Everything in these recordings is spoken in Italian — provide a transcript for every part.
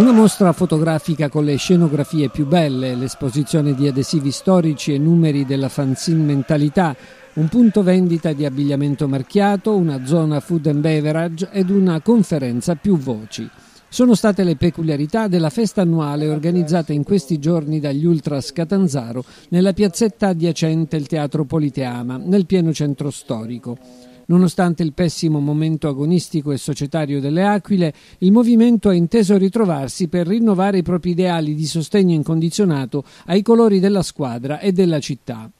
Una mostra fotografica con le scenografie più belle, l'esposizione di adesivi storici e numeri della fanzine mentalità, un punto vendita di abbigliamento marchiato, una zona food and beverage ed una conferenza più voci. Sono state le peculiarità della festa annuale organizzata in questi giorni dagli Ultras Catanzaro nella piazzetta adiacente il Teatro Politeama, nel pieno centro storico. Nonostante il pessimo momento agonistico e societario delle Aquile, il movimento ha inteso ritrovarsi per rinnovare i propri ideali di sostegno incondizionato ai colori della squadra e della città.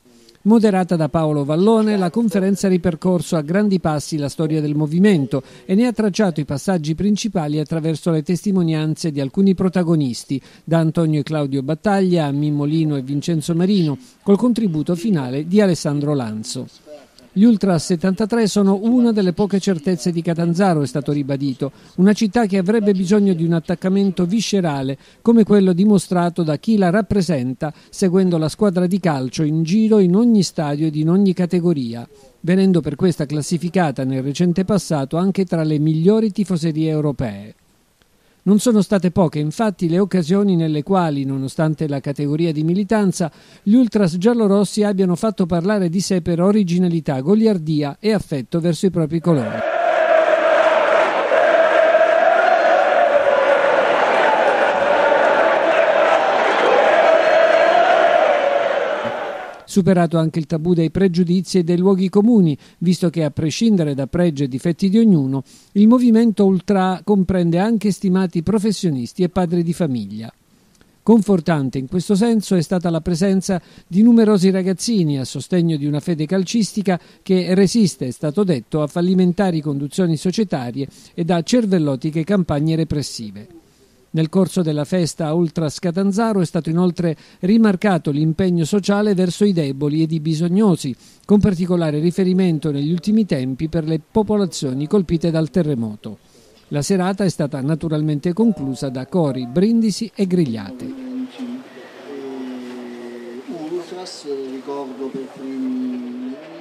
Moderata da Paolo Vallone, la conferenza ha ripercorso a grandi passi la storia del movimento e ne ha tracciato i passaggi principali attraverso le testimonianze di alcuni protagonisti, da Antonio e Claudio Battaglia a Mimolino e Vincenzo Marino, col contributo finale di Alessandro Lanzo. Gli Ultra 73 sono una delle poche certezze di Catanzaro, è stato ribadito, una città che avrebbe bisogno di un attaccamento viscerale come quello dimostrato da chi la rappresenta seguendo la squadra di calcio in giro in ogni stadio ed in ogni categoria, venendo per questa classificata nel recente passato anche tra le migliori tifoserie europee. Non sono state poche infatti le occasioni nelle quali, nonostante la categoria di militanza, gli ultras giallorossi abbiano fatto parlare di sé per originalità, goliardia e affetto verso i propri colori. superato anche il tabù dei pregiudizi e dei luoghi comuni, visto che a prescindere da pregi e difetti di ognuno, il movimento ultra comprende anche stimati professionisti e padri di famiglia. Confortante in questo senso è stata la presenza di numerosi ragazzini a sostegno di una fede calcistica che resiste, è stato detto, a fallimentari conduzioni societarie ed a cervellotiche campagne repressive. Nel corso della festa a Ultras Catanzaro è stato inoltre rimarcato l'impegno sociale verso i deboli ed i bisognosi, con particolare riferimento negli ultimi tempi per le popolazioni colpite dal terremoto. La serata è stata naturalmente conclusa da cori, brindisi e grigliate. Ultras, ricordo per